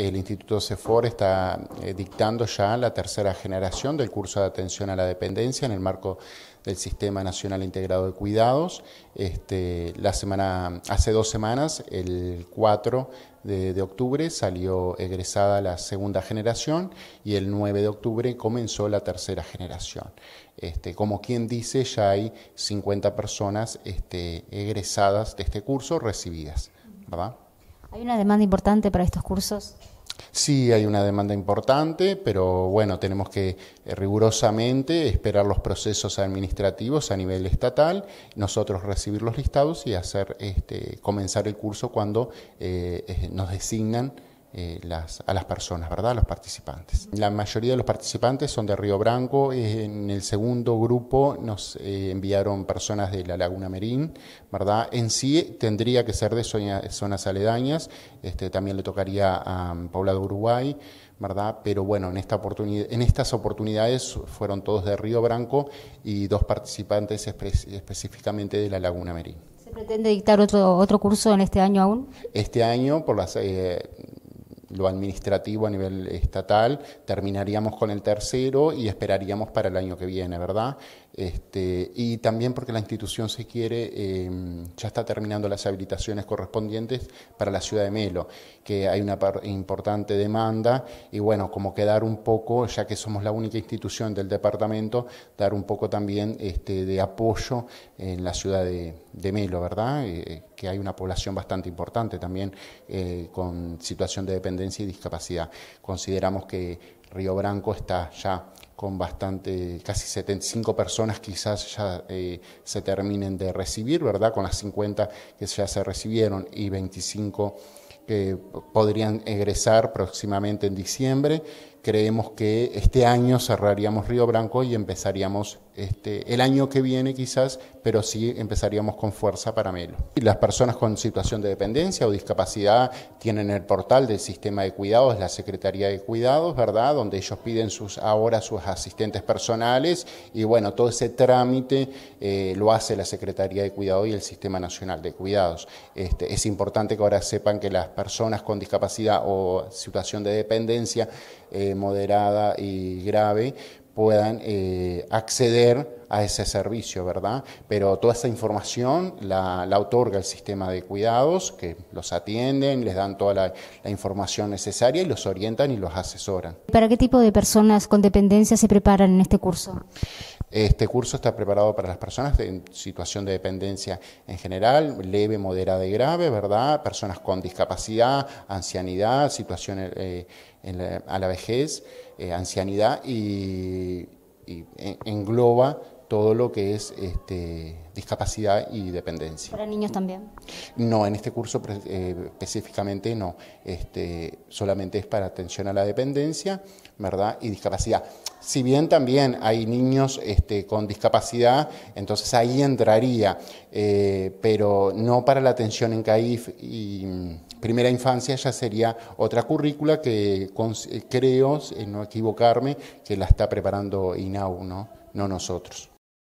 El Instituto CEFOR está eh, dictando ya la tercera generación del curso de atención a la dependencia en el marco del Sistema Nacional Integrado de Cuidados. Este, la semana, hace dos semanas, el 4 de, octubre, salió egresada la segunda generación y el 9 de octubre comenzó la tercera generación. Este, como quien dice, ya hay 50 personas este, egresadas de este curso recibidas. ¿verdad? ¿Hay una demanda importante para estos cursos? Sí, hay una demanda importante, pero bueno, tenemos que eh, rigurosamente esperar los procesos administrativos a nivel estatal, nosotros recibir los listados y hacer este, comenzar el curso cuando eh, eh, nos designan eh, a las personas, ¿verdad? A los participantes. La mayoría de los participantes son de Río Branco. Eh, en el segundo grupo nos eh, enviaron personas de la Laguna Merín, ¿verdad? En sí tendría que ser de zonas, aledañas. Este, también le tocaría a mm, Poblado Uruguay, ¿verdad? Pero bueno, en, esta oportunidad, en estas oportunidades fueron todos de Río Branco y dos participantes específicamente de la Laguna Merín. ¿Se pretende dictar otro, otro curso en este año aún? Este año, por las lo administrativo a nivel estatal, terminaríamos con el tercero y esperaríamos para el año que viene, ¿verdad? Este, y también porque la institución se quiere, em, ya está terminando las habilitaciones correspondientes para la ciudad de Melo, que hay una importante demanda y bueno, como que dar un poco, ya que somos la única institución del departamento, dar un poco también este, de apoyo en la ciudad de, Melo, ¿verdad? Eh, que hay una población bastante importante también eh, con situación de dependencia y discapacidad. Consideramos que Río Branco está ya con bastante, casi 75 personas quizás ya eh, se terminen de recibir, ¿verdad? Con las 50 que ya se recibieron y 25 que podrían egresar próximamente en diciembre creemos que este año cerraríamos Río Branco y empezaríamos este, el año que viene quizás, pero sí empezaríamos con fuerza para Melo. Las personas con situación de dependencia o discapacidad tienen el portal del sistema de cuidados, la Secretaría de Cuidados, ¿verdad? Donde ellos piden sus, ahora sus asistentes personales y bueno, todo ese trámite eh, lo hace la Secretaría de Cuidados y el Sistema Nacional de Cuidados. Este, es importante que ahora sepan que las personas con discapacidad o situación de dependencia eh, moderada y grave puedan eh, acceder a ese servicio, ¿verdad? Pero toda esa información la, otorga el sistema de cuidados, que los atienden, les dan toda la, información necesaria y los orientan y los asesoran. ¿Para qué tipo de personas con dependencia se preparan en este curso? Este curso está preparado para las personas en situación de dependencia en general, leve, moderada y grave, ¿verdad? Personas con discapacidad, ancianidad, situación eh, a la vejez, eh, ancianidad y engloba todo lo que es este, discapacidad y dependencia. ¿Para niños también? No, en este curso eh, específicamente no. Este, solamente es para atención a la dependencia, ¿verdad? Y discapacidad. Si bien también hay niños este, con discapacidad, entonces ahí entraría, eh, pero no para la atención en CAIF y mm, primera infancia ya sería otra currícula que con, en eh, creo, no equivocarme, que la está preparando INAU, No nosotros.